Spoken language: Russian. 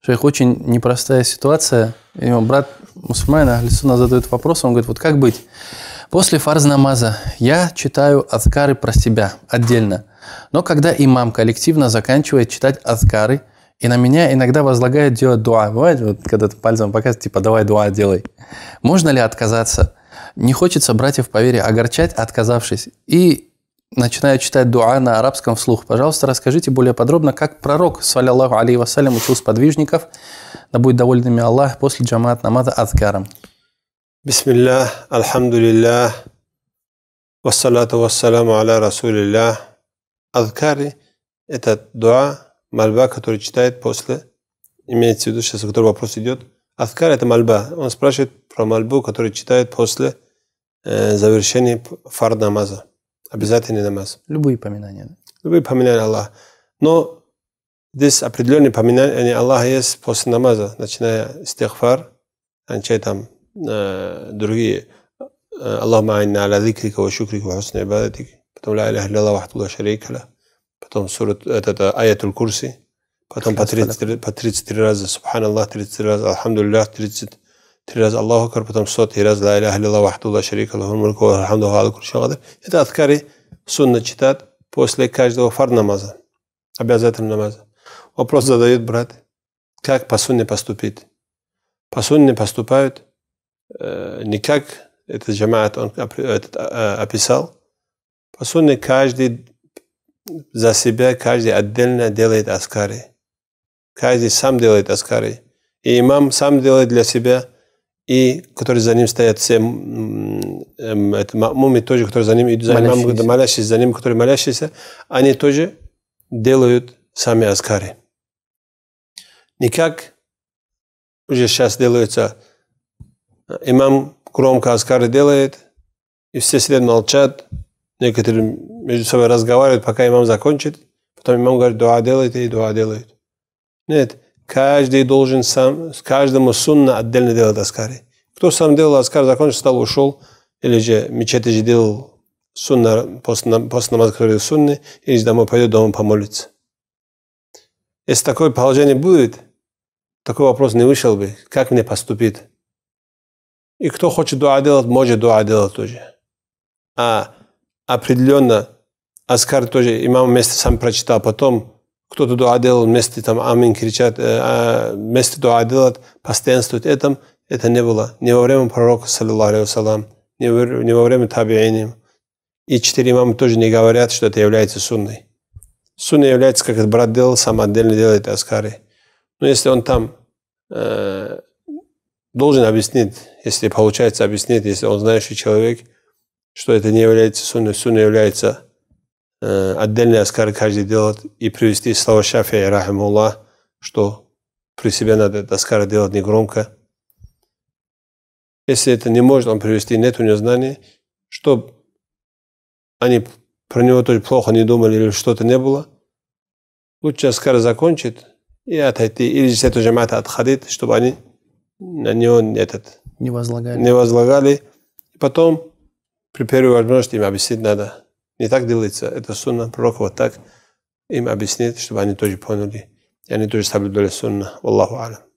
Шейх, очень непростая ситуация. И его брат мусульманин а Алисуна задает вопрос, он говорит, вот как быть? После фарз намаза я читаю азкары про себя отдельно. Но когда имам коллективно заканчивает читать азкары, и на меня иногда возлагают делать дуа. Бывает, вот, когда ты пальцем показываешь, типа, давай дуа делай. Можно ли отказаться? Не хочется братьев по вере огорчать, отказавшись. И начинаю читать дуа на арабском вслух. Пожалуйста, расскажите более подробно, как пророк, саллиллаху алейхи вассалям, учил сподвижников, да будет доволен ими Аллах, после джамаат намаза адкаром. Бисмиллах, альхамдулиллах, вассалату вассаламу аля расулиллах. Адкари – это дуа, мольба, который читает после, имеется в виду, сейчас который вопрос идет. Адкар – это мольба. Он спрашивает про мольбу, который читает после э, завершения фар намаза. Обязательный намаз. Любые поминания. Любые поминания Аллаха. Но здесь определенные поминания Аллаха есть после намаза, начиная с тихфар, анчай там э, другие. Э, Аллахма айна аля зикрика ва шукрика ва хусна ибадатик. Потом ля иляха илля вахтулла шарейкаля. Потом сурат, это, это аятуль курси. Потом по 33, по 33 раза, субханаллах 33 раза, алхамдулиллях 30 три раза Аллаху Акбар, потом сотый раз Ла Иляха Лилла Вахтула Шарика Мульку Алхамду Халаку Это аткари сунна читать после каждого фар намаза, обязательного намаза. Вопрос задают брат, как по сунне поступить? По сунне поступают э, не как этот джамаат он этот, а, а, описал. По сунне каждый за себя, каждый отдельно делает аскари. Каждый сам делает аскари. И имам сам делает для себя – и которые за ним стоят все, это мамуми тоже, которые за ним идут, за имамом, молящиеся за ним, которые молящиеся, они тоже делают сами аскари. Никак уже сейчас делается, имам громко аскари делает, и все сидят молчат, некоторые между собой разговаривают, пока имам закончит, потом имам говорит, дуа делает и дуа делают. Нет, Каждый должен сам, каждому сунна отдельно делать аскари. Кто сам делал аскар, закончил, стал, ушел, или же мечети же делал сунна, после, после намаза, который сунны, или же домой пойдет, дома помолится. Если такое положение будет, такой вопрос не вышел бы, как мне поступить? И кто хочет дуа делать, может дуа делать тоже. А определенно Аскар тоже имам вместе сам прочитал, потом кто-то дуа делал вместе, там, амин кричат, вместе дуа делать, постоянствует этом, это не было не во время пророка, саллиллаху не ни во время табиини. И четыре имама тоже не говорят, что это является сунной. Сунна является, как этот брат делал, сам отдельно делает аскары. Но если он там э, должен объяснить, если получается объяснить, если он знающий человек, что это не является сунной, сунна является Э, отдельный аскар каждый делать и привести слова Шафия и Рахимулла, что при себе надо этот аскар делать не громко. Если это не может он привести, нет у него знаний, чтобы они про него тоже плохо не думали или что-то не было, лучше аскар закончит и отойти, или здесь эту джамата отходит, чтобы они на него этот, не возлагали. Не возлагали. И потом при первой возможности им объяснить надо – не так делается. Это сунна вот так им объяснит, чтобы они тоже поняли. И они тоже соблюдали сунна. Аллаху алям.